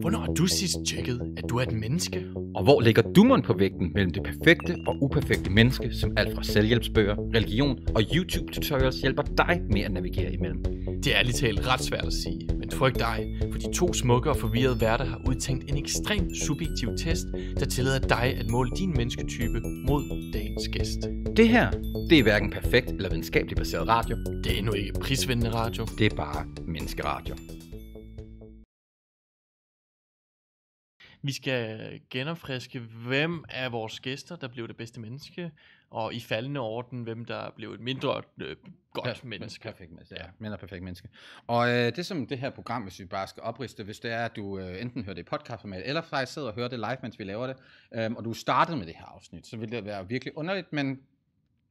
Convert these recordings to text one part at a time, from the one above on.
Hvornår har du sidst tjekket, at du er et menneske? Og hvor ligger dummeren på vægten mellem det perfekte og uperfekte menneske, som alt fra selvhjælpsbøger, religion og YouTube-tutorials hjælper dig med at navigere imellem? Det er ærligt talt ret svært at sige, men frygt dig, for de to smukke og forvirrede værter har udtænkt en ekstremt subjektiv test, der tillader dig at måle din mennesketype mod dagens gæst. Det her, det er hverken perfekt eller videnskabeligt baseret radio. Det er endnu ikke prisvindende radio. Det er bare menneskeradio. Vi skal genopfriske, hvem af vores gæster, der blev det bedste menneske, og i faldende orden, hvem der blev et mindre øh, godt per- menneske. Perfekt menneske, ja. ja. Mindre perfekt menneske. Og øh, det som det her program, hvis vi bare skal opriste, hvis det er, at du øh, enten hører det i podcastformat, eller faktisk sidder og hører det live, mens vi laver det, øh, og du startede med det her afsnit, så ville det være virkelig underligt, men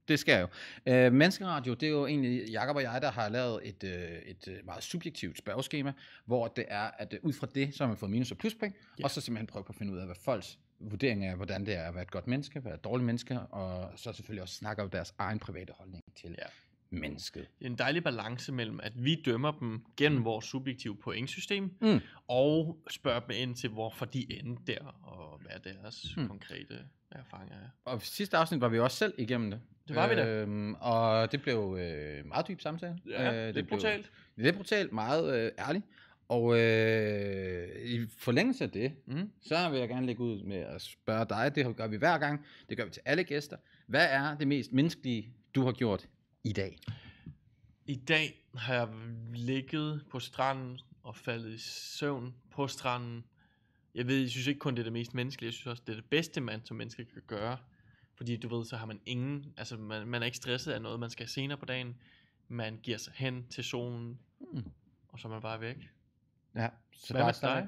det skal jeg jo. Øh, Menneskeradio, det er jo egentlig Jakob og jeg, der har lavet et, øh, et øh, meget subjektivt spørgeskema, hvor det er, at øh, ud fra det, så har man fået minus og pluspring, ja. og så simpelthen prøver på at finde ud af, hvad folks vurdering af, hvordan det er at være et godt menneske, være et dårligt menneske, og så selvfølgelig også snakke om deres egen private holdning til ja. mennesket. Det er en dejlig balance mellem, at vi dømmer dem gennem mm. vores subjektive pointsystem, mm. og spørger dem ind til, hvorfor de endte der, og hvad er deres mm. konkrete erfaringer, ja. Og sidste afsnit var vi også selv igennem det. Det var vi da. Øhm, og det blev øh, meget dyb samtale. Ja, øh, det lidt blev, det Lidt brutalt, meget øh, ærligt. Og øh, i forlængelse af det, mm. så vil jeg gerne lægge ud med at spørge dig, det gør vi hver gang, det gør vi til alle gæster. Hvad er det mest menneskelige, du har gjort i dag? I dag har jeg ligget på stranden og faldet i søvn på stranden jeg ved, jeg synes ikke kun, det er det mest menneskelige, jeg synes også, det er det bedste, man som menneske kan gøre. Fordi du ved, så har man ingen, altså man, man er ikke stresset af noget, man skal senere på dagen. Man giver sig hen til solen, mm. og så er man bare væk. Ja, så Hvad bare med dig?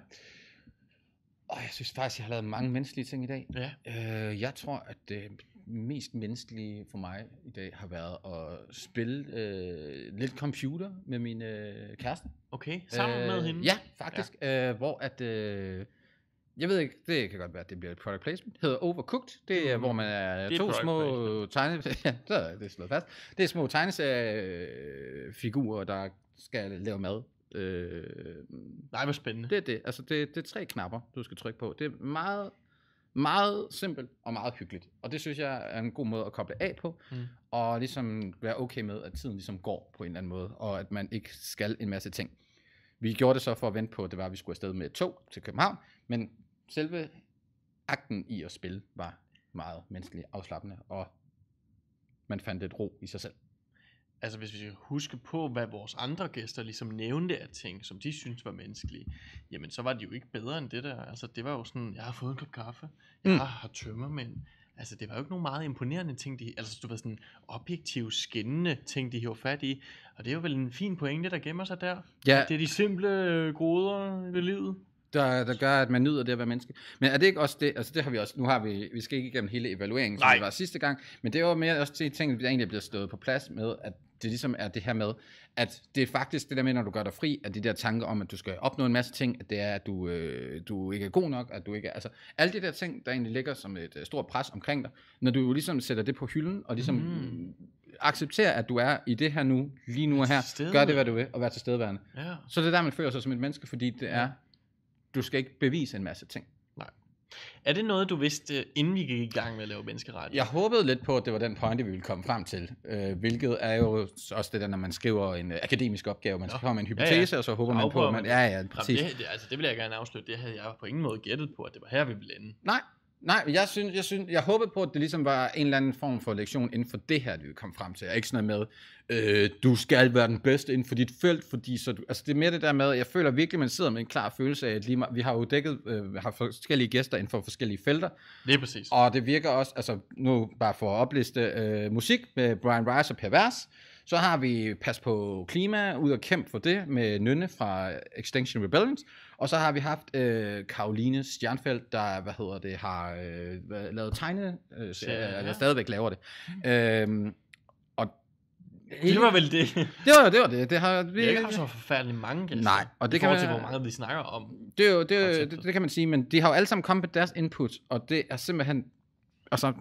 Og jeg synes faktisk, jeg har lavet mange menneskelige ting i dag. Ja. Øh, jeg tror, at det mest menneskelige for mig i dag har været at spille øh, lidt computer med min øh, kæreste. Okay, sammen øh, med hende? Ja, faktisk. Ja. Øh, hvor at... Øh, jeg ved ikke, det kan godt være, at det bliver et product placement. Det hedder Overcooked. Det er, mm. hvor man er, er to små tegne... ja, der er det slået fast. Det er små tegneseriefigurer, der skal lave mad. Øh, Nej, hvor spændende. Det er det. Altså, det, det er tre knapper, du skal trykke på. Det er meget, meget simpelt og meget hyggeligt. Og det synes jeg er en god måde at koble af på. Mm. Og ligesom være okay med, at tiden ligesom går på en eller anden måde. Og at man ikke skal en masse ting. Vi gjorde det så for at vente på, at det var, at vi skulle afsted med et tog til København. Men selve akten i at spille var meget menneskeligt afslappende, og man fandt et ro i sig selv. Altså hvis vi skal huske på, hvad vores andre gæster ligesom nævnte af ting, som de synes var menneskelige, jamen så var det jo ikke bedre end det der. Altså det var jo sådan, jeg har fået en kop kaffe, jeg mm. har men Altså det var jo ikke nogen meget imponerende ting, de, altså du var sådan objektiv skinnende ting, de hiver fat i. Og det er jo vel en fin pointe, der gemmer sig der. Ja. det er de simple goder ved livet der, der gør, at man nyder det at være menneske. Men er det ikke også det, altså det har vi også, nu har vi, vi skal ikke igennem hele evalueringen, som Nej. det var sidste gang, men det var mere også til ting, vi egentlig bliver stået på plads med, at det ligesom er det her med, at det er faktisk det der med, når du gør dig fri, at de der tanker om, at du skal opnå en masse ting, at det er, at du, øh, du ikke er god nok, at du ikke er, altså alle de der ting, der egentlig ligger som et øh, stort pres omkring dig, når du jo ligesom sætter det på hylden, og ligesom mm. accepterer, at du er i det her nu, lige nu og her, gør det, hvad du vil, og være tilstedeværende. Ja. Så det er der, man føler sig som et menneske, fordi det er, ja du skal ikke bevise en masse ting. Nej. Er det noget, du vidste, inden vi gik i gang med at lave menneskerettigheder? Jeg håbede lidt på, at det var den pointe, vi ville komme frem til. Øh, hvilket er jo også det der, når man skriver en øh, akademisk opgave. Man skal komme med en hypotese, ja, ja. og så håber man på, at man... Ja, ja, præcis. Det, det, altså, det vil jeg gerne afslutte. Det havde jeg på ingen måde gættet på, at det var her, vi ville ende. Nej, Nej, jeg synes, jeg synes, jeg håbede på, at det ligesom var en eller anden form for lektion inden for det her, det vi kom frem til. Jeg er ikke sådan noget med, øh, du skal være den bedste inden for dit felt, fordi så du, altså det er mere det der med, jeg føler virkelig, man sidder med en klar følelse af, at lige, vi har jo dækket, øh, har forskellige gæster inden for forskellige felter. Det er præcis. Og det virker også, altså nu bare for at opliste øh, musik med Brian Rice og Pervers, så har vi Pas på klima, ud og kæmpe for det med Nynne fra Extinction Rebellions, og så har vi haft øh, Karoline Stjernfeldt, der hvad hedder det, har øh, lavet tegne, øh, øh ja, ja. eller stadigvæk laver det. Mm. Øhm, og det var vel det. det var det. Var det. det har, vi, jeg har så forfærdeligt mange gæster. Nej, og det kan man... til, hvor meget vi snakker om. Det, er jo, det, det, det, det, kan man sige, men de har jo alle sammen kommet med deres input, og det er simpelthen... Altså,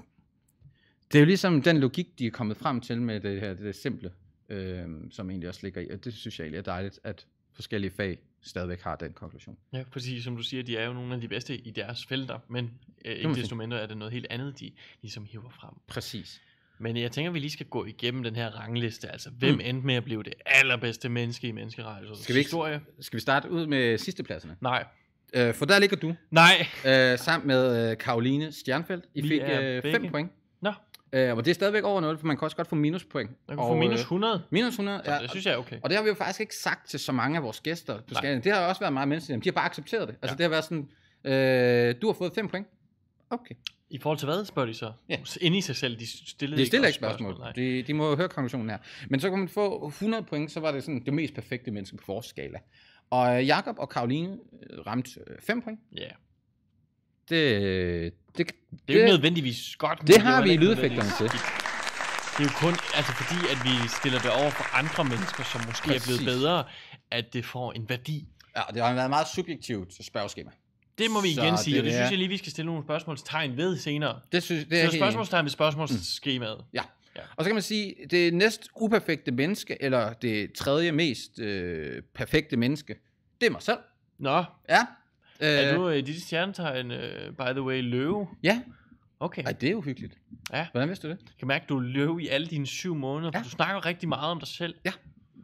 det er jo ligesom den logik, de er kommet frem til med det her, det simple, øh, som egentlig også ligger i, og det synes jeg egentlig er dejligt, at forskellige fag stadigvæk har den konklusion. Ja, præcis. Som du siger, de er jo nogle af de bedste i deres felter, men øh, ikke desto mindre er det noget helt andet, de ligesom hiver frem. Præcis. Men jeg tænker, vi lige skal gå igennem den her rangliste. Altså, hvem mm. endte med at blive det allerbedste menneske i menneskerejser? Skal vi historie? Skal vi starte ud med sidstepladserne? Nej. Øh, for der ligger du. Nej. Øh, sammen med øh, Karoline Stjernfeldt. I vi fik øh, fem point. Øh, og det er stadigvæk over 0, for man kan også godt få minuspoint. Man kan og, få øh, minus 100? Minus 100, ja. Så det synes jeg er okay. Og det har vi jo faktisk ikke sagt til så mange af vores gæster på skalaen. Det har også været meget menneskeligt. De har bare accepteret det. Altså ja. det har været sådan, øh, du har fået 5 point. Okay. I forhold til hvad, spørger de så? Ja. Inde i sig selv, de stillede, de stillede ikke spørgsmål. spørgsmål. De, de må jo høre konklusionen her. Men så kunne man få 100 point, så var det sådan det mest perfekte menneske på vores skala. Og øh, Jakob og Karoline øh, ramte 5 point. Ja det, det, det, det er jo ikke nødvendigvis godt. det, det har vi i lydeffekterne til. Det er jo kun, altså fordi, at vi stiller det over for andre mennesker, som måske Præcis. er blevet bedre, at det får en værdi. Ja, det har været meget subjektivt spørgeskema. Det må vi igen så sige, det, og det synes jeg lige, vi skal stille nogle spørgsmålstegn ved senere. Det synes det er Så spørgsmålstegn ved spørgsmålsskemaet. Mm. Ja. ja. Og så kan man sige, det næst uperfekte menneske, eller det tredje mest øh, perfekte menneske, det er mig selv. Nå. Ja, er øh, du i øh, dit stjernetegn, uh, by the way, løve? Ja. Okay. Ej, det er uhyggeligt. Ja. Hvordan vidste du det? Jeg kan mærke, at du løve i alle dine syv måneder, ja. du snakker rigtig meget om dig selv. Ja.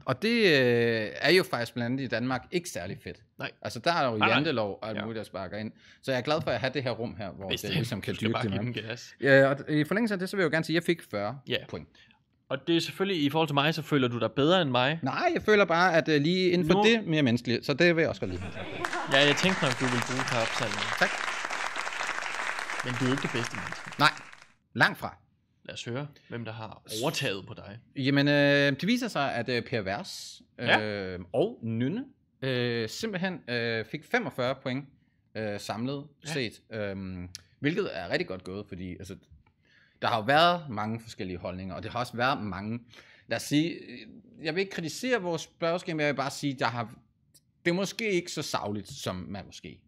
Og det øh, er jo faktisk blandt andet i Danmark ikke særlig fedt. Nej. Altså der er jo nej, jantelov og alt muligt, der sparker ind. Så jeg er glad for at have det her rum her, hvor Hvis det, det ligesom kan dyrke det. Ja, og i forlængelse af det, så vil jeg jo gerne sige, at jeg fik 40 yeah. point. Og det er selvfølgelig, i forhold til mig, så føler du dig bedre end mig. Nej, jeg føler bare, at uh, lige inden for nu... det mere menneskeligt, så det vil jeg også godt lide. Ja, jeg tænkte nok, du ville bruge karpsalen. Tak. Men du er ikke det bedste menneske. Nej, langt fra. Lad os høre, hvem der har overtaget på dig. Jamen, øh, det viser sig, at øh, Per Vers øh, ja. og Nynne øh, simpelthen øh, fik 45 point øh, samlet ja. set. Øh, hvilket er rigtig godt gået, fordi altså, der har jo været mange forskellige holdninger, og det har også været mange. Lad os sige, øh, jeg vil ikke kritisere vores spørgeskema, jeg vil bare sige, der har, det er måske ikke så savligt, som man måske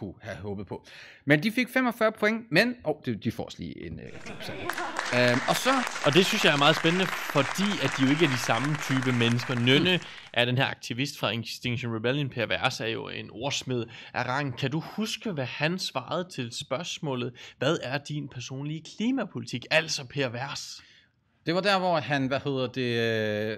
kunne have håbet på. Men de fik 45 point, men... Åh, oh, de, de får også lige en øh, klip, så. Øhm, og, så... og det synes jeg er meget spændende, fordi at de jo ikke er de samme type mennesker. Nønne mm. er den her aktivist fra Extinction Rebellion, Per Vers, er jo en ordsmed af rang. Kan du huske, hvad han svarede til spørgsmålet, hvad er din personlige klimapolitik? Altså Per Vers. Det var der, hvor han, hvad hedder det, øh,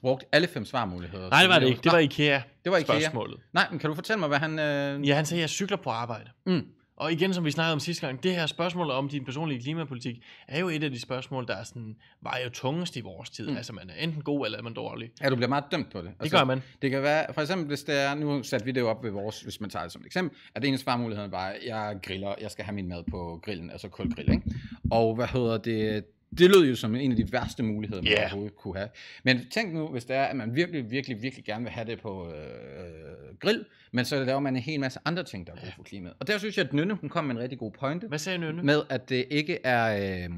brugte alle fem svarmuligheder. Nej, det var det ikke. Det var IKEA. Det var IKEA. Spørgsmålet. Nej, men kan du fortælle mig, hvad han... Øh... Ja, han sagde, at jeg cykler på arbejde. Mm. Og igen, som vi snakkede om sidste gang, det her spørgsmål om din personlige klimapolitik, er jo et af de spørgsmål, der er sådan, var jo tungest i vores tid. Mm. Altså, man er enten god, eller er man dårlig. Ja, du bliver meget dømt på det. Altså, det gør altså, man. Det kan være, for eksempel, hvis det er, nu satte vi det jo op ved vores, hvis man tager det som et eksempel, at det eneste svarmulighed var, jeg griller, jeg skal have min mad på grillen, altså kulgrill, ikke? Og hvad hedder det, det lød jo som en af de værste muligheder, man yeah. overhovedet kunne have. Men tænk nu, hvis det er, at man virkelig, virkelig, virkelig gerne vil have det på øh, øh grill, men så laver man en hel masse andre ting, der er gode for klimaet. Og der synes jeg, at Nynne, hun kom med en rigtig god pointe. Hvad sagde Nynne? Med, at det ikke er... Øh,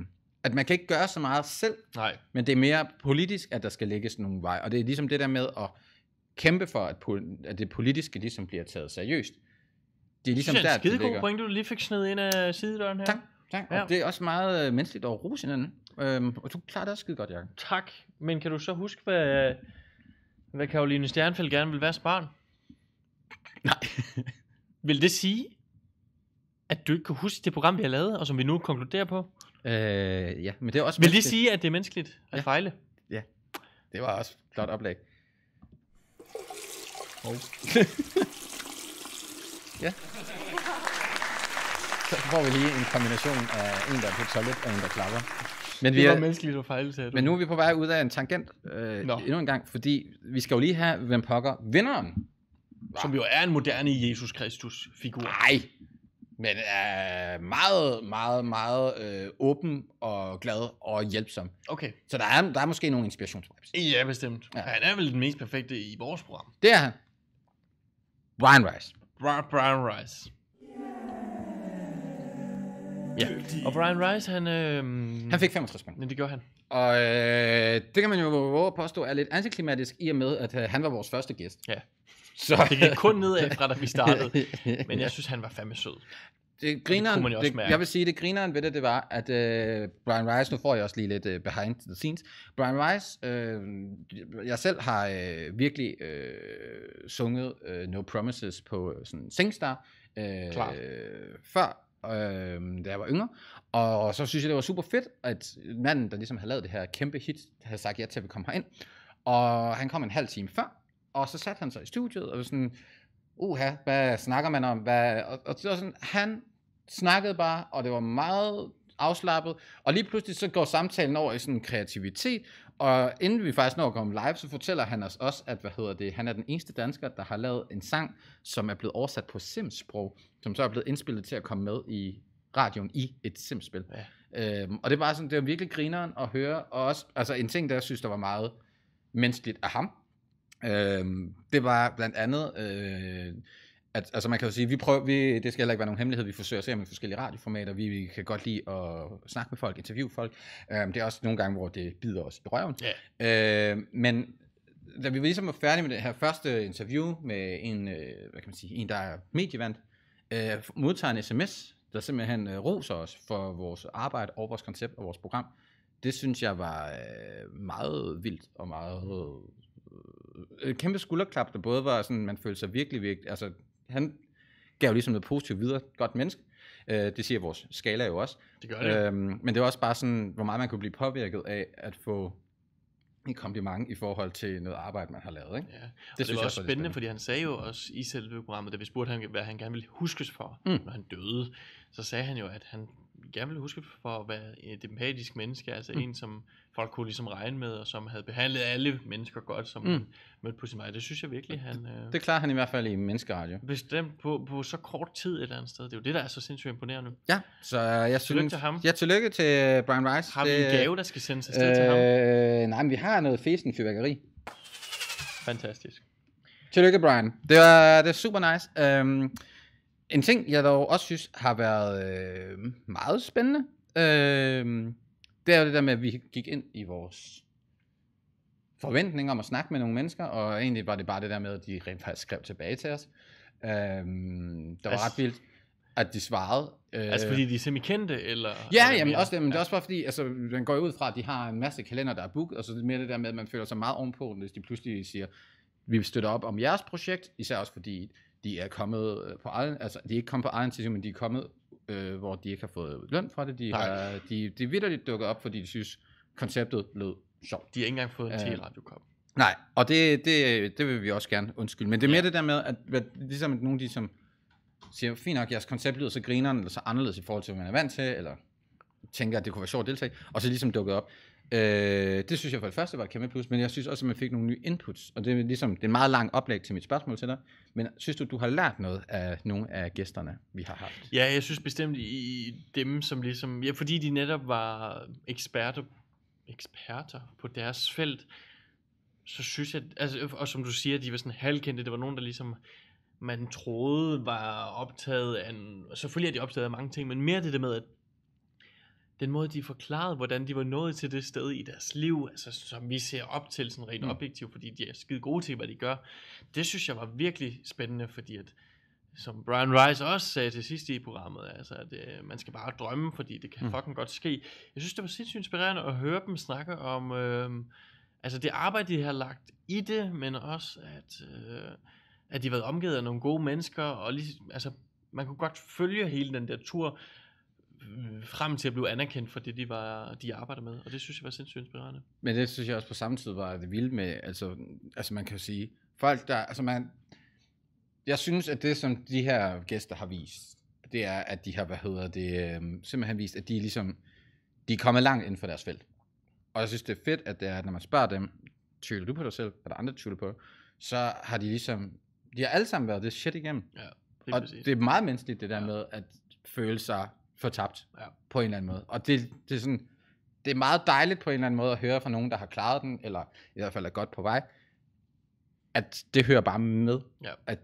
at man kan ikke gøre så meget selv, Nej. men det er mere politisk, at der skal lægges nogle vej. Og det er ligesom det der med at kæmpe for, at, at det politiske ligesom bliver taget seriøst. Det er ligesom det synes jeg er en skidegod point, du lige fik sned ind af sidedøren her. Tak. Tak, og ja. det er også meget øh, menneskeligt at rose hinanden. Øhm, og du klarer det også skide godt, Jacob. Tak, men kan du så huske, hvad, hvad Karoline Stjernfeldt gerne vil være som barn? Nej. vil det sige, at du ikke kan huske det program, vi har lavet, og som vi nu konkluderer på? Øh, ja, men det er også Vil det sige, at det er menneskeligt at ja. fejle? Ja, det var også et flot oplæg. Oh. ja. Så får vi lige en kombination af en, der er på toilet og en, der klapper. Men vi er, det var menneskeligt at fejle, sagde du. Men nu er vi på vej ud af en tangent øh, endnu en gang, fordi vi skal jo lige have, hvem pokker vinderen. Som jo er en moderne Jesus Kristus-figur. Nej, men er øh, meget, meget, meget øh, åben og glad og hjælpsom. Okay. Så der er, der er måske nogle inspirationsvibes. Ja, bestemt. Ja. Han er vel den mest perfekte i vores program. Det er han. Brian Rice. Brian Rice. Ja. Og Brian Rice, han... Øh, Han fik 65 point. Men det gjorde han. Og øh, det kan man jo våge at påstå er lidt antiklimatisk, i og med, at øh, han var vores første gæst. Ja. Så Det gik kun nedad fra, da vi startede. Men jeg synes, han var fandme sød. det griner, grineren, det, jeg vil sige, det grineren ved det, det var, at øh, Brian Rice, nu får jeg også lige lidt øh, behind the scenes, Brian Rice, øh, jeg selv har øh, virkelig øh, sunget øh, No Promises på øh, sådan Singstar, øh, øh, før øh, da jeg var yngre. Og så synes jeg, det var super fedt, at manden, der ligesom havde lavet det her kæmpe hit, havde sagt ja til, at vi kom herind. Og han kom en halv time før, og så satte han sig i studiet, og var sådan, uha, hvad snakker man om? Hvad? Og, og så sådan, han snakkede bare, og det var meget afslappet, og lige pludselig så går samtalen over i sådan kreativitet, og inden vi faktisk når at komme live, så fortæller han os også, at hvad hedder det, han er den eneste dansker, der har lavet en sang, som er blevet oversat på Sims-sprog, som så er blevet indspillet til at komme med i radioen i et Sims-spil. Ja. Øhm, og det var sådan, det var virkelig grineren at høre, og også, altså en ting, der jeg synes, der var meget menneskeligt af ham, øhm, det var blandt andet, øh, at, altså man kan jo sige, vi prøver, vi, det skal heller ikke være nogen hemmelighed, vi forsøger at se om forskellige radioformater, vi, vi kan godt lide at snakke med folk, interviewe folk. Øhm, det er også nogle gange, hvor det bider os i røven. Yeah. Øhm, men da vi ligesom var færdige med det her første interview med en, øh, hvad kan man sige, en der er medievandt, øh, modtager en sms, der simpelthen øh, roser os for vores arbejde og vores koncept og vores program. Det synes jeg var øh, meget vildt og meget øh, øh kæmpe skulderklap, der både var sådan, man følte sig virkelig, virkelig, altså han gav ligesom noget positivt videre, godt menneske. Øh, det siger vores skala jo også. Det gør det. Øhm, men det var også bare sådan, hvor meget man kunne blive påvirket af at få en kompliment i forhold til noget arbejde, man har lavet. Ikke? Ja. Det, og synes det var jeg også spændende, spændende, fordi han sagde jo også i selve programmet, da vi spurgte ham, hvad han gerne ville huskes for, mm. når han døde, så sagde han jo, at han gerne ville huske for at være et empatisk menneske, altså mm. en, som folk kunne ligesom regne med, og som havde behandlet alle mennesker godt, som mm. mødte på sin vej. Det synes jeg virkelig, han... Det, øh, det klarer han i hvert fald i Menneskeradio. Bestemt på, på så kort tid et eller andet sted. Det er jo det, der er så sindssygt imponerende. Ja, så øh, jeg tillykke synes... til ham. Ja, tillykke til øh, Brian Rice. Har vi en gave, der skal sendes afsted øh, til ham? Nej, men vi har noget fesen fyrværkeri. Fantastisk. Tillykke, Brian. Det er, det super nice. Um, en ting, jeg dog også synes har været øh, meget spændende, øh, det er jo det der med, at vi gik ind i vores forventning om at snakke med nogle mennesker, og egentlig var det bare det der med, at de rent faktisk skrev tilbage til os. Øh, det var altså, ret vildt, at de svarede. Øh, altså fordi de er semikendte, eller? Ja, eller jamen, også det, men ja. det er også bare fordi, altså, den går ud fra, at de har en masse kalender, der er booket, og så det mere det der med, at man føler sig meget ovenpå, hvis de pludselig siger, vi støtter op om jeres projekt, især også fordi de er kommet øh, på egen, altså de er ikke kommet på egen tidspunkt, men de er kommet, øh, hvor de ikke har fået løn fra det. De, Nej. har, de, de vidderligt dukket op, fordi de synes, konceptet lød sjovt. De har ikke engang fået en øh, radiokop. Nej, og det, det, det vil vi også gerne undskylde. Men det er mere ja. det der med, at, at ligesom at nogle af de, som siger, fint nok, jeres koncept lyder så grineren, eller så anderledes i forhold til, hvad man er vant til, eller tænker, at det kunne være sjovt at deltage, og så ligesom dukket op. Øh, det synes jeg for det første var et kæmpe plus, men jeg synes også, at man fik nogle nye inputs, og det er ligesom det er en meget lang oplæg til mit spørgsmål til dig, men synes du, du har lært noget af nogle af gæsterne, vi har haft? Ja, jeg synes bestemt i dem, som ligesom, ja, fordi de netop var eksperter, eksperter på deres felt, så synes jeg, altså, og som du siger, de var sådan halvkendte, det var nogen, der ligesom man troede var optaget af, en, selvfølgelig er de optaget af mange ting, men mere det der med, at den måde, de forklarede, hvordan de var nået til det sted i deres liv, altså, som vi ser op til sådan rent mm. objektivt, fordi de er skide gode til, hvad de gør, det synes jeg var virkelig spændende, fordi at, som Brian Rice også sagde til sidst i programmet, altså at øh, man skal bare drømme, fordi det kan mm. fucking godt ske. Jeg synes, det var sindssygt inspirerende at høre dem snakke om, øh, altså det arbejde, de har lagt i det, men også at, øh, at de har været omgivet af nogle gode mennesker, og lige, altså man kunne godt følge hele den der tur, Øh, frem til at blive anerkendt for det, de, var, de arbejder med, og det synes jeg var sindssygt inspirerende. Men det synes jeg også på samme tid var det vilde med, altså, altså man kan sige, folk der, altså man, jeg synes, at det som de her gæster har vist, det er, at de har, hvad hedder det, øh, simpelthen vist, at de er ligesom, de er kommet langt inden for deres felt. Og jeg synes, det er fedt, at det er, at når man spørger dem, tvivler du på dig selv, eller andre tvivler på, så har de ligesom, de har alle sammen været det shit igennem. Ja, det og præcis. det er meget menneskeligt det der ja. med, at føle sig tabt ja. på en eller anden måde. Og det, det, er sådan, det er meget dejligt på en eller anden måde at høre fra nogen, der har klaret den, eller i hvert fald er godt på vej, at det hører bare med. Ja. At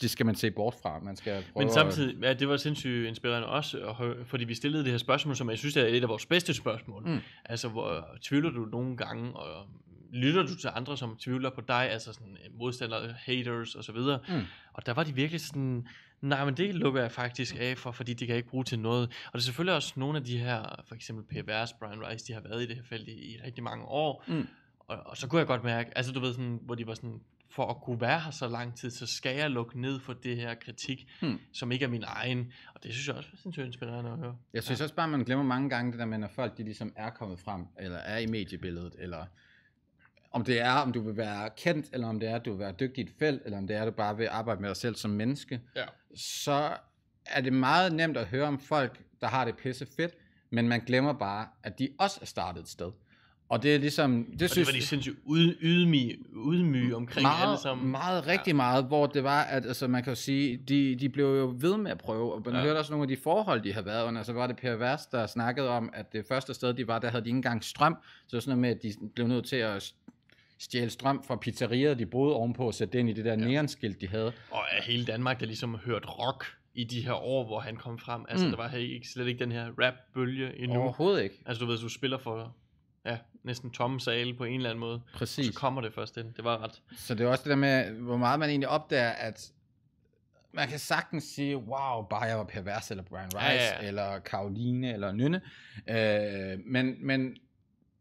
det skal man se bort fra. Man skal prøve Men samtidig, ja, det var sindssygt inspirerende også, fordi vi stillede det her spørgsmål, som jeg synes er et af vores bedste spørgsmål. Mm. Altså, hvor, tvivler du nogle gange, og lytter du til andre, som tvivler på dig, altså sådan eh, modstandere, haters osv., og mm. og der var de virkelig sådan, Nej, men det lukker jeg faktisk af for, fordi det kan jeg ikke bruge til noget. Og det er selvfølgelig også nogle af de her, for eksempel PVR's, Brian Rice, de har været i det her felt i, i rigtig mange år. Mm. Og, og, så kunne jeg godt mærke, altså du ved sådan, hvor de var sådan, for at kunne være her så lang tid, så skal jeg lukke ned for det her kritik, hmm. som ikke er min egen. Og det synes jeg også er sindssygt inspirerende at høre. Jeg synes ja. også bare, man glemmer mange gange det der med, når folk de ligesom er kommet frem, eller er i mediebilledet, eller om det er, om du vil være kendt, eller om det er, at du vil være dygtig i et felt, eller om det er, at du bare vil arbejde med dig selv som menneske, ja. så er det meget nemt at høre om folk, der har det pisse fedt, men man glemmer bare, at de også er startet et sted. Og det er ligesom... Det, og synes, det var de sindssygt ud, ydmyge, ydmyge omkring meget, alle sammen. Meget, rigtig ja. meget, hvor det var, at altså, man kan jo sige, de, de blev jo ved med at prøve, og man ja. hørte også nogle af de forhold, de har været under. Så var det Per Vers, der snakkede om, at det første sted, de var, der havde de ikke engang strøm. Så sådan noget med, at de blev nødt til at stjæle strøm fra pizzerier, de boede ovenpå, og sætte den ind i det der ja. neonskilt, de havde. Og af hele Danmark, der ligesom hørt rock i de her år, hvor han kom frem. Altså, mm. der var ikke, slet ikke den her rap-bølge endnu. Overhovedet ikke. Altså, du ved, du spiller for ja, næsten tomme sale på en eller anden måde. Præcis. Og så kommer det først ind. Det var ret. Så det er også det der med, hvor meget man egentlig opdager, at man kan sagtens sige, wow, bare jeg var pervers, eller Brian Rice, ja, ja, ja. eller Karoline, eller Nynne. Øh, men, men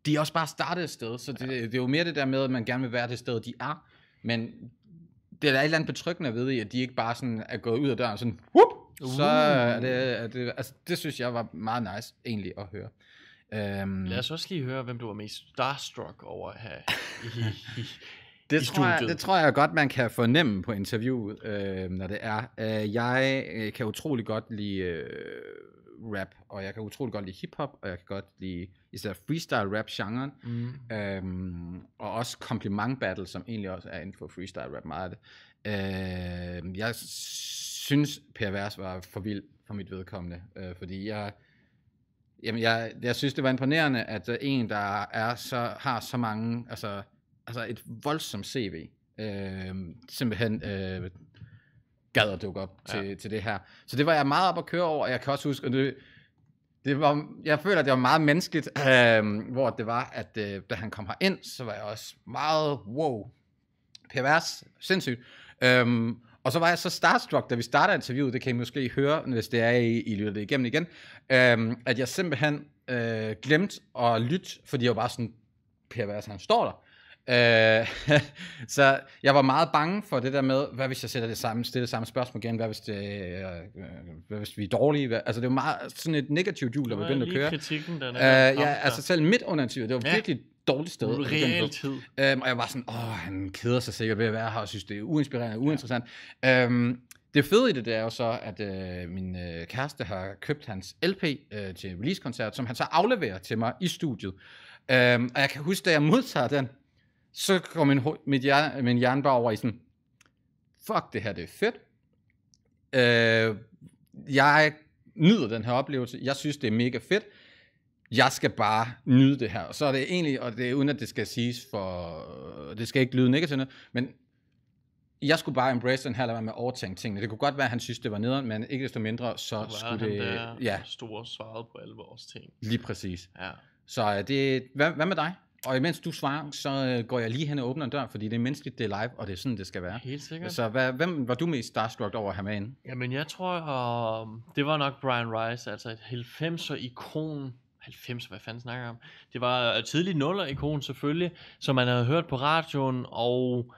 de er også bare startet et sted, så det, ja. det er jo mere det der med, at man gerne vil være det sted, de er, men det er da et eller andet betryggende ved i, at de ikke bare sådan er gået ud af døren sådan, whoop, uh. så er det, er det, altså det synes jeg var meget nice egentlig at høre. Um, Lad os også lige høre, hvem du var mest starstruck over her i, i, det, I tror jeg, det tror jeg godt, man kan fornemme på interviewet, øh, når det er. Øh, jeg øh, kan utrolig godt lide øh, rap, og jeg kan utrolig godt lide hiphop, og jeg kan godt lide især freestyle rap genren, mm. øhm, og også compliment battle, som egentlig også er inden for freestyle rap meget af det. Øh, jeg synes, Pervers var for vild for mit vedkommende, øh, fordi jeg, jamen jeg, jeg synes, det var imponerende, at øh, en, der er så, har så mange, altså, altså et voldsomt CV, øh, simpelthen øh, gad at dukke op til, ja. til det her. Så det var jeg meget op at køre over, og jeg kan også huske, at det, det var, jeg føler, at det var meget menneskeligt, øh, hvor det var, at øh, da han kom ind, så var jeg også meget, wow, pervers, sindssygt. Øhm, og så var jeg så starstruck, da vi startede interviewet, det kan I måske høre, hvis det er, I, I lytter det igennem igen, øhm, at jeg simpelthen øh, glemte at lytte, fordi jeg var bare sådan, pervers, han står der. Øh, så jeg var meget bange for det der med, hvad hvis jeg sætter det samme, stiller det samme spørgsmål igen, hvad hvis, det, øh, hvad hvis vi er dårlige? Hvad, altså det var meget sådan et negativt hjul, der begyndte at køre. kritikken, den øh, ja, altså selv midt under en det var ja. virkelig dårligt sted. Realtid. Øhm, og jeg var sådan, åh, han keder sig sikkert ved at være her, og synes, det er uinspirerende, uinteressant. Ja. Øhm, det fede i det, det er jo så, at øh, min øh, kæreste har købt hans LP øh, til release-koncert, som han så afleverer til mig i studiet. Øhm, og jeg kan huske, da jeg modtager den, så går min, mit hjerne, min hjerne bare over i sådan, fuck, det her det er fedt. Øh, jeg nyder den her oplevelse. Jeg synes, det er mega fedt. Jeg skal bare nyde det her. Og så er det egentlig, og det er uden at det skal siges for, øh, det skal ikke lyde negativt, men jeg skulle bare embrace den her, lade være med at overtænke tingene. Det kunne godt være, at han synes, det var nederen, men ikke desto mindre, så det skulle det... Der ja. store svaret på alle vores ting. Lige præcis. Ja. Så øh, det, hvad, hvad med dig? Og imens du svarer, så øh, går jeg lige hen og åbner en dør, fordi det er menneskeligt, det er live, og det er sådan, det skal være. Helt sikkert. Så hvad, hvem var du mest starstruck over at have med ind? Jamen jeg tror, uh, det var nok Brian Rice, altså et 90'er-ikon. 90, hvad fanden snakker jeg om? Det var øh, tidlig nuller-ikon selvfølgelig, som man havde hørt på radioen, og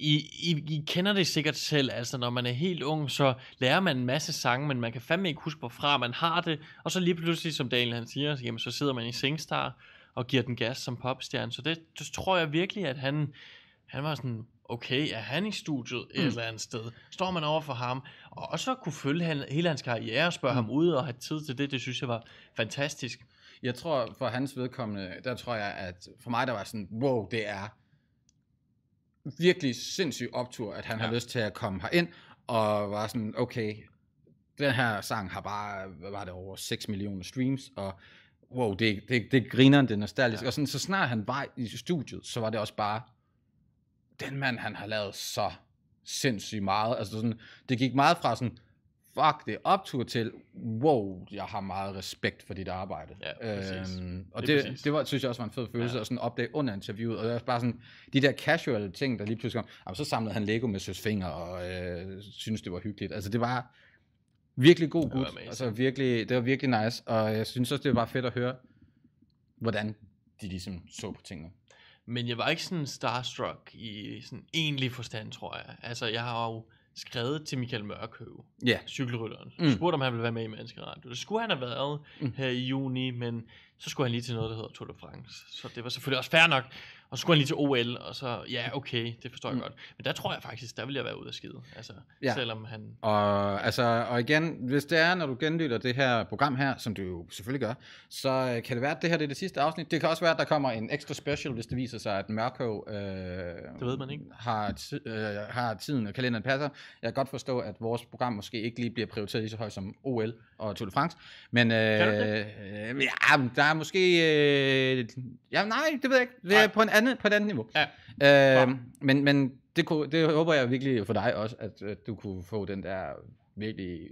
i, I, I kender det sikkert selv, altså når man er helt ung, så lærer man en masse sange, men man kan fandme ikke huske, hvorfra man har det. Og så lige pludselig, som Daniel han siger, jamen, så sidder man i Singstar, og giver den gas som popstjerne. Så det, det tror jeg virkelig, at han, han var sådan, okay, er han i studiet mm. et eller andet sted? Står man over for ham? Og så kunne følge han, hele hans karriere og spørge mm. ham ud og have tid til det, det synes jeg var fantastisk. Jeg tror, for hans vedkommende, der tror jeg, at for mig, der var sådan, wow, det er virkelig sindssyg optur, at han ja. har lyst til at komme ind og var sådan, okay, den her sang har bare, hvad var det, over 6 millioner streams, og wow, det, det, det griner det er nostalgisk. Ja. Og sådan, så snart han var i studiet, så var det også bare, den mand, han har lavet så sindssygt meget. Altså sådan, det gik meget fra sådan, fuck, det optur til, wow, jeg har meget respekt for dit arbejde. Ja, øhm, og det, det, det var, synes jeg også var en fed følelse, ja. at sådan opdage under interviewet, og det var bare sådan, de der casual ting, der lige pludselig kom, jamen, så samlede han Lego med søs fingre, og øh, synes det var hyggeligt. Altså det var, Virkelig god gut. Altså, virkelig, det var virkelig nice, og jeg synes også, det var bare fedt at høre, hvordan de ligesom så på tingene. Men jeg var ikke sådan starstruck i sådan egentlig forstand, tror jeg. Altså, jeg har jo skrevet til Michael Mørkøv, yeah. cykelrytteren, mm. spurgte, om han ville være med i Menneskeradio. Det skulle han have været mm. her i juni, men så skulle han lige til noget, der hedder Tour de France. Så det var selvfølgelig også fair nok. Og så skulle han lige til OL, og så, ja, mm. okay, det forstår jeg mm. godt. Men der tror jeg faktisk, der vil jeg være ude af skide. Altså, ja. selvom han... Og, altså, og igen, hvis det er, når du genlytter det her program her, som du jo selvfølgelig gør, så øh, kan det være, at det her det er det sidste afsnit. Det kan også være, at der kommer en ekstra special, hvis det viser sig, at Mørko øh, det ved man ikke. Har, øh, har tiden og kalenderen passer. Jeg kan godt forstå, at vores program måske ikke lige bliver prioriteret lige så højt som OL og Tour de France. Men øh, øh, ja, der er måske... Øh, ja, nej, det ved jeg ikke. Det er på en andet, på et andet niveau. Ja. Øh, Men, men det, kunne, det håber jeg virkelig for dig også, at, at du kunne få den der virkelig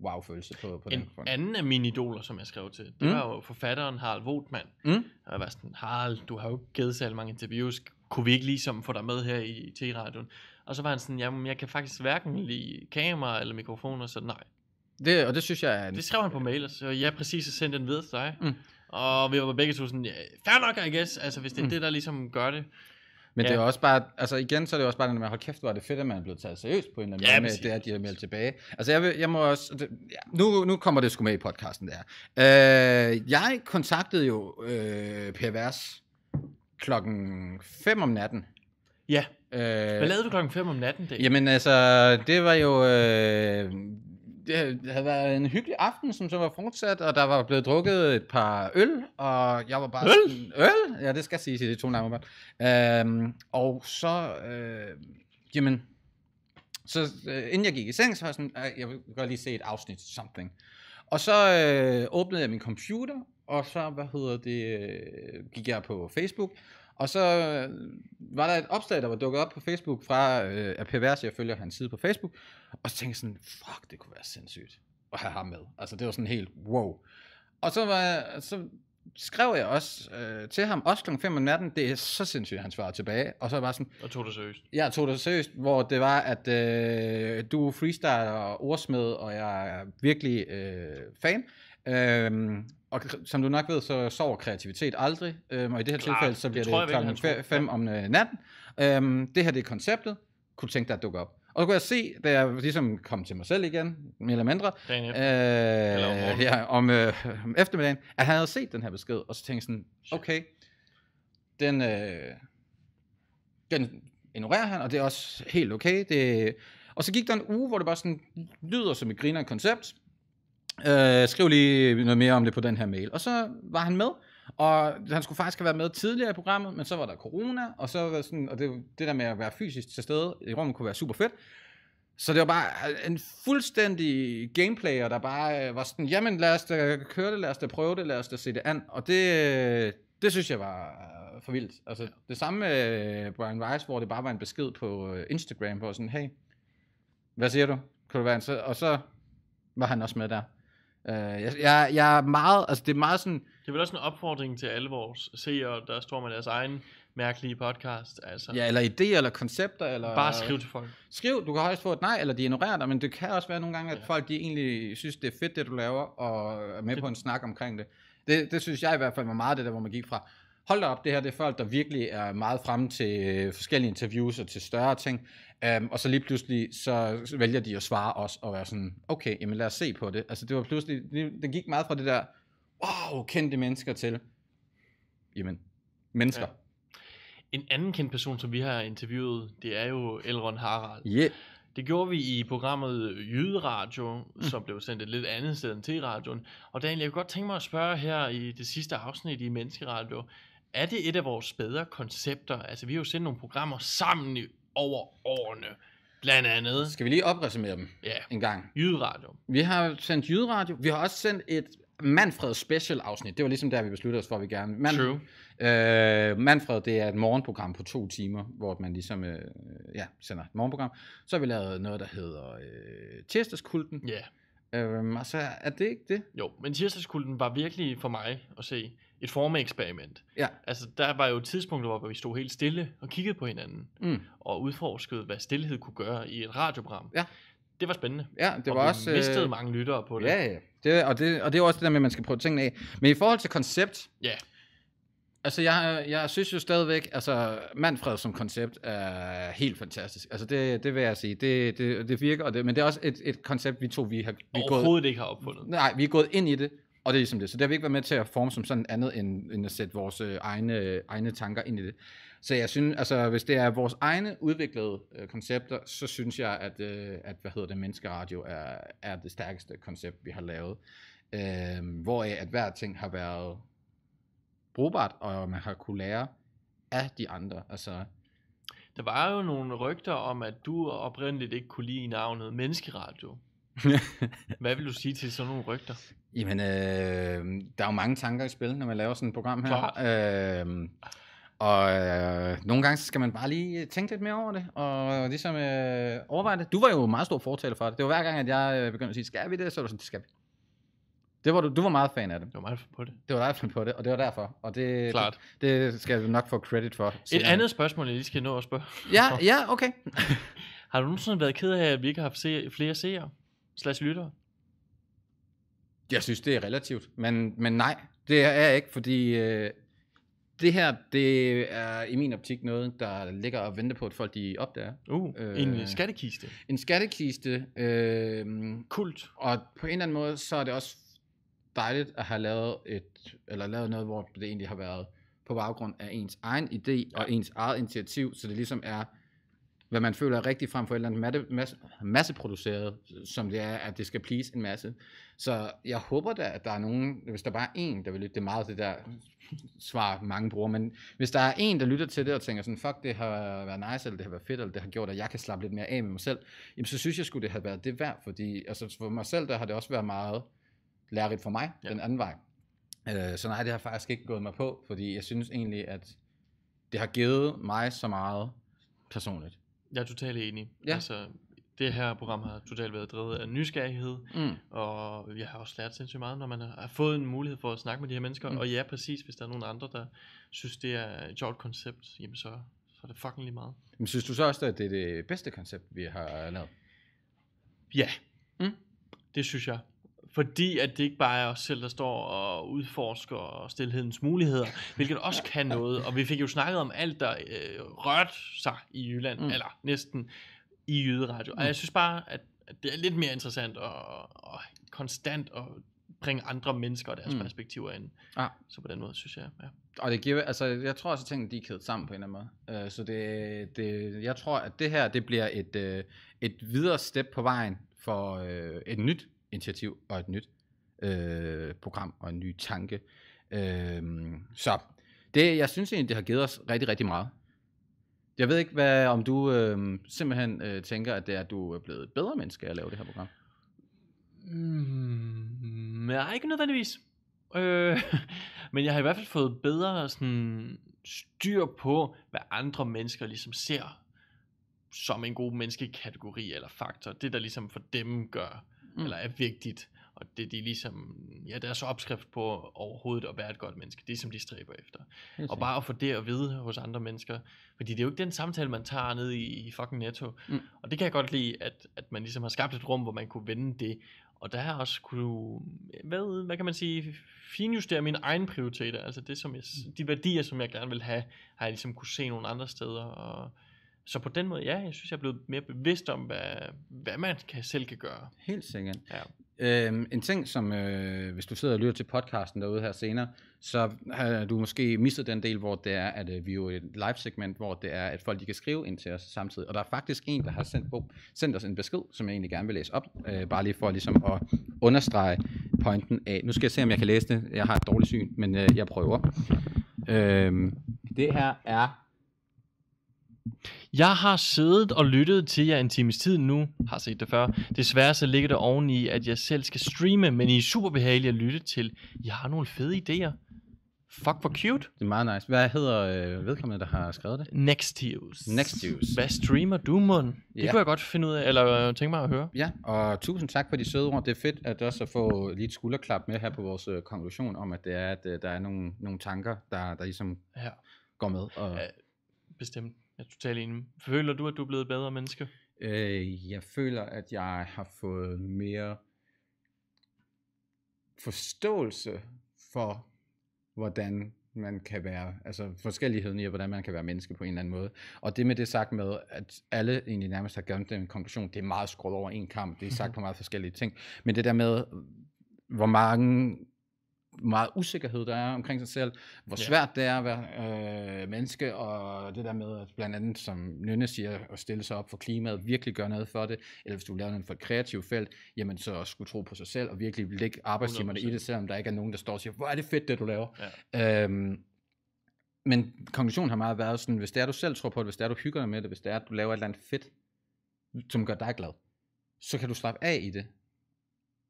wow-følelse på, på en den front. anden af mine idoler, som jeg skrev til, det mm. var jo forfatteren Harald Vogtmann. Mm. Og var sådan, Harald, du har jo ikke givet så mange interviews, kunne vi ikke ligesom få dig med her i, T-radioen? Og så var han sådan, jamen jeg kan faktisk hverken lide kamera eller mikrofoner, så nej. Det, og det synes jeg er... En... Det skrev han på øh, mail, så jeg præcis har sendt den videre til dig. Mm. Og vi var begge to sådan, fair nok, I guess, altså hvis det er mm. det, der ligesom gør det. Men ja. det er også bare, altså igen, så er det også bare den med, hold kæft, hvor er det fedt, at man er blevet taget seriøst på en eller anden ja, måde, med det at de har meldt tilbage. Altså jeg, vil, jeg må også, det, ja, nu, nu kommer det sgu med i podcasten, der. Øh, jeg kontaktede jo øh, Vers klokken 5 om natten. Ja. Øh, Hvad lavede du klokken 5 om natten? Det? Jamen altså, det var jo, øh, det havde været en hyggelig aften, som så var fortsat, og der var blevet drukket et par øl, og jeg var bare... Øl? Sådan, øl? Ja, det skal siges i de to navne. Øhm, og så... Øh, jamen... Så øh, inden jeg gik i seng, så var jeg sådan, øh, jeg vil godt lige se et afsnit, something. Og så øh, åbnede jeg min computer, og så, hvad hedder det, øh, gik jeg på Facebook, og så øh, var der et opslag, der var dukket op på Facebook fra øh, af Pervers, jeg følger hans side på Facebook, og så tænkte jeg sådan, fuck, det kunne være sindssygt at have ham med. Altså det var sådan helt, wow. Og så, var så skrev jeg også øh, til ham, også kl. 5 om natten, det er så sindssygt, han svarede tilbage. Og så var bare sådan... Og tog det seriøst. Jeg tog det seriøst, hvor det var, at øh, du freestyler og ordsmed, og jeg er virkelig øh, fan. Øhm, og som du nok ved, så sover kreativitet aldrig, øhm, og i det her Klar, tilfælde, så bliver det, det klokken 5 om øh, natten. Øhm, det her, det er konceptet. Kunne tænke dig at dukke op? Og så kunne jeg se, da jeg ligesom kom til mig selv igen, mere eller mindre, Øh, om, ja, om, øh, eftermiddagen, at han havde set den her besked, og så tænkte jeg sådan, okay, den, øh, den ignorerer han, og det er også helt okay. Det, og så gik der en uge, hvor det bare sådan lyder som et griner koncept, Øh, skriv lige noget mere om det på den her mail. Og så var han med, og han skulle faktisk have været med tidligere i programmet, men så var der corona, og, så var sådan, og det, det der med at være fysisk til stede i rummet kunne være super fedt. Så det var bare øh, en fuldstændig gameplayer, der bare øh, var sådan, jamen lad os da køre det, lad os da prøve det, lad os da se det an. Og det, øh, det synes jeg var for vildt. Altså det samme med Brian Weiss, hvor det bare var en besked på Instagram, hvor sådan, hey, hvad siger du? Kan du være en Og så var han også med der. Øh, jeg, jeg, jeg er meget, altså det er meget sådan... Det er vel også en opfordring til alle vores seere, der står med deres egen mærkelige podcast. Altså. Ja, eller idéer, eller koncepter, eller... Bare skriv til folk. Skriv, du kan højst få et nej, eller de ignorerer dig, men det kan også være nogle gange, at ja. folk de egentlig synes, det er fedt, det du laver, og er med det... på en snak omkring det. det. Det synes jeg i hvert fald var meget det der, hvor man gik fra, hold da op, det her det er folk, der virkelig er meget frem til øh, forskellige interviews og til større ting. Um, og så lige pludselig, så vælger de at svare os og være sådan, okay, jamen lad os se på det. Altså det var pludselig, det, det gik meget fra det der, wow, kendte mennesker til, jamen, mennesker. Ja. En anden kendt person, som vi har interviewet, det er jo Elron Harald. Yeah. Det gjorde vi i programmet Jyderadio, mm. som blev sendt et lidt andet sted end til radioen. Og Daniel, jeg kunne godt tænke mig at spørge her i det sidste afsnit i Menneskeradio, er det et af vores bedre koncepter? Altså, vi har jo sendt nogle programmer sammen i, over årene, blandt andet. Skal vi lige opresumere dem ja. en gang? Jydradio. Vi har sendt Jydradio. Vi har også sendt et Manfred special afsnit. Det var ligesom der, vi besluttede os for, at vi gerne... Man, True. Øh, Manfred, det er et morgenprogram på to timer, hvor man ligesom øh, ja, sender et morgenprogram. Så har vi lavet noget, der hedder øh, Tirsdagskulten. Ja. Yeah. Øh, altså, er det ikke det? Jo, men Tirsdagskulten var virkelig for mig at se et formeksperiment. Ja. Altså, der var jo tidspunkter, hvor vi stod helt stille og kiggede på hinanden, mm. og udforskede, hvad stillhed kunne gøre i et radioprogram. Ja. Det var spændende. Ja, det var og vi også... Øh, mistede øh... mange lyttere på det. Ja, ja. Det, og, det, og det er også det der med, at man skal prøve tingene af. Men i forhold til koncept... Ja. Altså, jeg, jeg synes jo stadigvæk, altså, Manfred som koncept er helt fantastisk. Altså, det, det vil jeg sige. Det, det, det virker, og det, men det er også et, et koncept, vi to vi har... Vi Overhovedet gået, ikke har opfundet. Nej, vi er gået ind i det og det er ligesom det. Så det har vi ikke været med til at forme som sådan andet, end, end at sætte vores øh, egne, øh, egne tanker ind i det. Så jeg synes, altså hvis det er vores egne udviklede øh, koncepter, så synes jeg, at, øh, at hvad hedder det, menneskeradio er, er det stærkeste koncept, vi har lavet. Øh, hvor at hver ting har været brugbart, og man har kunne lære af de andre. Altså, der var jo nogle rygter om, at du oprindeligt ikke kunne lide navnet Menneskeradio. Hvad vil du sige til sådan nogle rygter? Jamen, øh, der er jo mange tanker i spil, når man laver sådan et program her. Øh, og øh, nogle gange skal man bare lige tænke lidt mere over det, og ligesom øh, overveje det. Du var jo meget stor fortaler for det. Det var hver gang, at jeg øh, begyndte at sige, skal vi det? Så var du sådan, det skal vi. Det var du, du var meget fan af det. Det var meget på det. Det var dig fan på det, og det var derfor. Og det, Klart. Det, det skal du nok få credit for. Senere. Et andet spørgsmål, jeg lige skal nå at spørge. Ja, ja, okay. har du nogensinde været ked af, at vi ikke har haft flere seere? slash lytter? Jeg synes, det er relativt, men, men nej, det er jeg ikke, fordi øh, det her, det er i min optik noget, der ligger og venter på, at folk de opdager. Uh, øh, en skattekiste. En skattekiste. Øh, Kult. Og på en eller anden måde, så er det også dejligt at have lavet, et, eller lavet noget, hvor det egentlig har været på baggrund af ens egen idé ja. og ens eget initiativ, så det ligesom er hvad man føler er rigtigt frem for et eller andet masse, masse, masseproduceret, som det er, at det skal please en masse. Så jeg håber da, at der er nogen, hvis der bare er en, der vil lytte, det er meget det der svar, mange bruger, men hvis der er en, der lytter til det og tænker sådan, fuck, det har været nice, eller det har været fedt, eller det har gjort, at jeg kan slappe lidt mere af med mig selv, jamen så synes jeg skulle det have været det værd, fordi altså for mig selv, der har det også været meget lærerigt for mig, ja. den anden vej. Øh, så nej, det har faktisk ikke gået mig på, fordi jeg synes egentlig, at det har givet mig så meget personligt. Jeg er totalt enig. Ja. Altså, det her program har totalt været drevet af nysgerrighed, mm. og vi har også lært sindssygt meget, når man har fået en mulighed for at snakke med de her mennesker. Mm. Og ja, præcis, hvis der er nogen andre, der synes, det er et sjovt koncept, jamen så, så er det fucking lige meget. Men synes du så også, at det er det bedste koncept, vi har lavet? Ja, mm. det synes jeg fordi at det ikke bare er os selv, der står og udforsker stillhedens muligheder, hvilket også kan noget. Og vi fik jo snakket om alt, der øh, rørte sig i Jylland, mm. eller næsten i jyderadio. Mm. Og jeg synes bare, at, at det er lidt mere interessant og, og konstant at bringe andre mennesker og deres mm. perspektiver ind. Ah. Så på den måde, synes jeg. Ja. Og det giver, altså, jeg tror også, at tingene de er kædet sammen på en eller anden måde. Uh, så det, det, jeg tror, at det her, det bliver et, uh, et videre step på vejen for uh, et nyt initiativ og et nyt øh, program og en ny tanke. Øh, så det, jeg synes egentlig, det har givet os rigtig, rigtig meget. Jeg ved ikke, hvad, om du øh, simpelthen øh, tænker, at det er, at du er blevet et bedre menneske at lave det her program. Mm, nej, ikke nødvendigvis. Øh, men jeg har i hvert fald fået bedre sådan, styr på, hvad andre mennesker ligesom ser som en god menneskekategori eller faktor. Det, der ligesom for dem gør mm. eller er vigtigt, og det de ligesom, ja, deres opskrift på overhovedet at være et godt menneske, det er som de stræber efter. Okay. Og bare at få det at vide hos andre mennesker, fordi det er jo ikke den samtale, man tager ned i, i fucking netto. Mm. Og det kan jeg godt lide, at, at man ligesom har skabt et rum, hvor man kunne vende det, og der har også kunne, hvad, hvad kan man sige, finjustere mine egne prioriteter, altså det, som jeg, mm. de værdier, som jeg gerne vil have, har jeg ligesom kunne se nogle andre steder, og, så på den måde, ja, jeg synes, jeg er blevet mere bevidst om, hvad, hvad man kan, selv kan gøre. Helt sikkert. Ja. Øhm, en ting, som øh, hvis du sidder og lytter til podcasten derude her senere, så har du måske mistet den del, hvor det er, at øh, vi er jo et live-segment, hvor det er, at folk de kan skrive ind til os samtidig. Og der er faktisk en, der har sendt, bo, sendt os en besked, som jeg egentlig gerne vil læse op, øh, bare lige for ligesom at understrege pointen af. Nu skal jeg se, om jeg kan læse det. Jeg har et dårligt syn, men øh, jeg prøver. Øhm, det her er jeg har siddet og lyttet til jer en times tid nu, har set det før. Desværre så ligger det oveni, at jeg selv skal streame, men I er super behagelige at lytte til. Jeg har nogle fede idéer. Fuck, for cute. Det er meget nice. Hvad hedder øh, vedkommende, der har skrevet det? Next Next Nextius. Hvad streamer du, mund? Det ja. kunne jeg godt finde ud af, eller øh, tænke mig at høre. Ja, og tusind tak for de søde ord. Det er fedt at også at få lige et skulderklap med her på vores øh, konklusion om, at det er, at øh, der er nogle, nogle tanker, der, der ligesom ja. går med. Og... Ja, bestemt. Jeg er totalt enig. Føler du, at du er blevet et bedre menneske? Øh, jeg føler, at jeg har fået mere forståelse for, hvordan man kan være, altså forskelligheden i, hvordan man kan være menneske på en eller anden måde. Og det med det sagt med, at alle egentlig nærmest har gjort en konklusion, det er meget skruet over en kamp, det er sagt på meget forskellige ting, men det der med, hvor mange meget usikkerhed, der er omkring sig selv, hvor svært det er at være øh, menneske, og det der med, at blandt andet, som Nynne siger, at stille sig op for klimaet, virkelig gøre noget for det, eller hvis du laver noget for et kreativt felt, jamen så skulle tro på sig selv, og virkelig lægge arbejdstimerne i det, selvom der ikke er nogen, der står og siger, hvor er det fedt, det du laver. Ja. Øhm, men konklusionen har meget været sådan, hvis det er, du selv tror på det, hvis det er, du hygger dig med det, hvis det er, du laver et eller andet fedt, som gør dig glad, så kan du slappe af i det,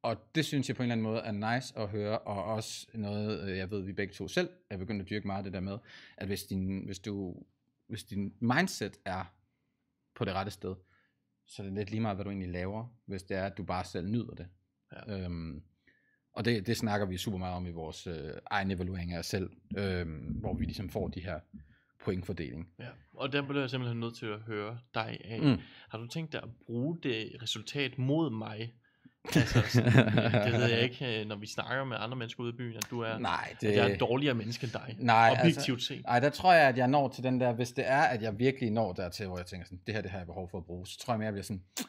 og det synes jeg på en eller anden måde er nice at høre, og også noget, øh, jeg ved, vi begge to selv er begyndt at dyrke meget det der med, at hvis din, hvis du, hvis din mindset er på det rette sted, så er det lidt lige meget, hvad du egentlig laver, hvis det er, at du bare selv nyder det. Ja. Øhm, og det, det snakker vi super meget om i vores øh, egen evaluering af os selv, øhm, hvor vi ligesom får de her pointfordeling. Ja, og der bliver jeg simpelthen nødt til at høre dig af. Mm. Har du tænkt dig at bruge det resultat mod mig? Altså, det ved jeg ikke, øh, når vi snakker med andre mennesker ude i byen, at du er, nej, det... at jeg er en dårligere menneske end dig, nej, altså- objektivt altså, set. Nej, der tror jeg, at jeg når til den der, hvis det er, at jeg virkelig når dertil, hvor jeg tænker sådan, det her, det her jeg behov for at bruge, så tror jeg mere, at jeg bliver sådan,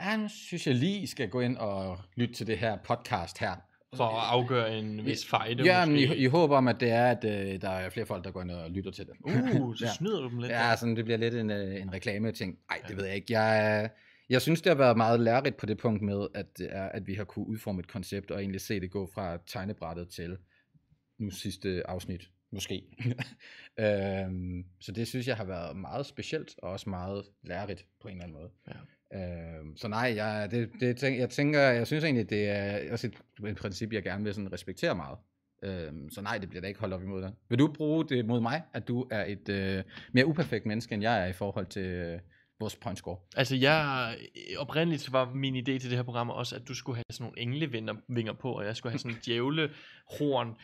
ja, nu synes jeg lige, skal gå ind og lytte til det her podcast her. For at afgøre en vis fejde Ja, men i, i håber om, at det er, at øh, der er flere folk, der går ind og lytter til det. Uh, så ja. snyder du dem lidt. Ja, sådan, det bliver lidt en, øh, en reklame-ting. Nej, det ved jeg ikke. Jeg, jeg synes, det har været meget lærerigt på det punkt med, at, det er, at vi har kunne udforme et koncept og egentlig se det gå fra tegnebrættet til nu sidste afsnit, måske. øhm, så det synes jeg har været meget specielt og også meget lærerigt på en eller anden måde. Ja. Øhm, så nej, jeg, det, det, jeg tænker, jeg synes egentlig, det er også et, et princip, jeg gerne vil sådan respektere meget. Øhm, så nej, det bliver da ikke holdt op imod dig. Vil du bruge det mod mig, at du er et øh, mere uperfekt menneske, end jeg er i forhold til... Øh, vores point score. Altså jeg, oprindeligt var min idé til det her program også, at du skulle have sådan nogle englevinger på, og jeg skulle have sådan en djævlehorn øh,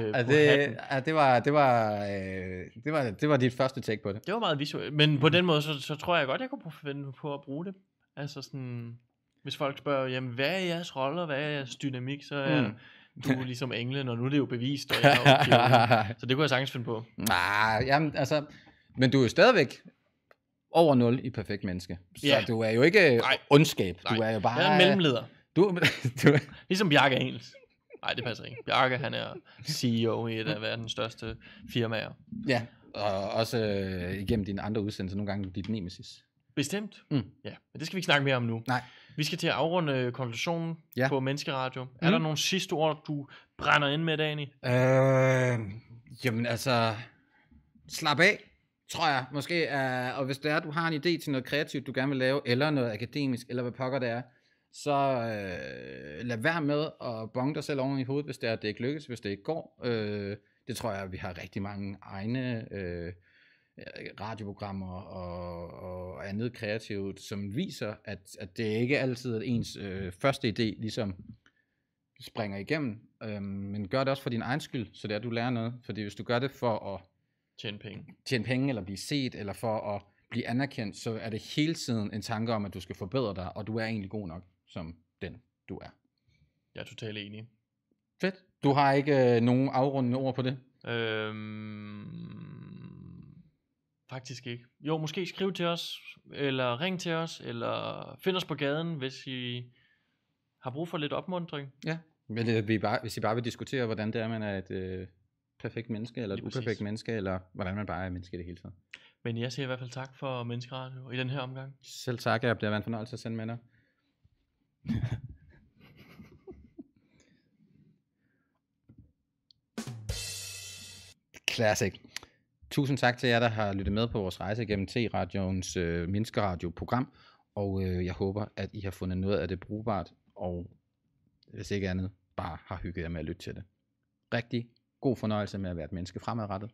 ah, ah, på det, hatten. Ah, det, var, det, var, øh, det, var, det var dit første take på det. Det var meget visuelt, men på mm. den måde, så, så tror jeg godt, jeg kunne finde på at bruge det. Altså sådan, hvis folk spørger, jamen hvad er jeres roller, hvad er jeres dynamik, så er mm du er ligesom englen, og nu er det jo bevist, og jeg er Så det kunne jeg sagtens finde på. Nej, jamen, altså, men du er jo stadigvæk over 0 i perfekt menneske. Så ja. du er jo ikke øh, Nej. ondskab. Nej. Du er jo bare... Jeg er mellemleder. Du, du... ligesom Bjarke Engels. Nej, det passer ikke. Bjarke, han er CEO i et af verdens største firmaer. Ja, og også øh, igennem dine andre udsendelser, nogle gange dit nemesis. Bestemt. Mm. Ja, men det skal vi ikke snakke mere om nu. Nej. Vi skal til at afrunde øh, konklusionen ja. på Menneskeradio. Er mm. der nogle sidste ord, du brænder ind med, Dani? Øh, jamen altså, slap af tror jeg, måske. Uh, og hvis det er, du har en idé til noget kreativt, du gerne vil lave, eller noget akademisk, eller hvad pokker det er, så øh, lad være med at bonge dig selv oven i hovedet, hvis det, er, det ikke lykkes, hvis det ikke går. Øh, det tror jeg, vi har rigtig mange egne øh, radioprogrammer og, og andet kreativt, som viser, at, at det ikke altid er ens øh, første idé, ligesom springer igennem. øhm, men gør det også for din egen skyld, så det er, at du lærer noget. Fordi hvis du gør det for at Tjene penge. Tjene penge, eller blive set, eller for at blive anerkendt, så er det hele tiden en tanke om, at du skal forbedre dig, og du er egentlig god nok, som den du er. Jeg er totalt enig. Fedt. Du har ikke øh, nogen afrundende ord på det? Øhm, faktisk ikke. Jo, måske skriv til os, eller ring til os, eller find os på gaden, hvis I har brug for lidt opmuntring. Ja, men det, vi bare, hvis I bare vil diskutere, hvordan det er, man er et... Øh perfekt menneske, eller et uperfekt præcis. menneske, eller hvordan man bare er menneske i det hele taget. Men jeg siger i hvert fald tak for Menneskeradio i den her omgang. Selv tak, jeg bliver en fornøjelse at sende med dig. Classic. Tusind tak til jer, der har lyttet med på vores rejse gennem T-radioens øh, Menneskeradio-program, og øh, jeg håber, at I har fundet noget af det brugbart, og hvis ikke andet, bare har hygget jer med at lytte til det. Rigtig god fornøjelse med at være et menneske fremadrettet.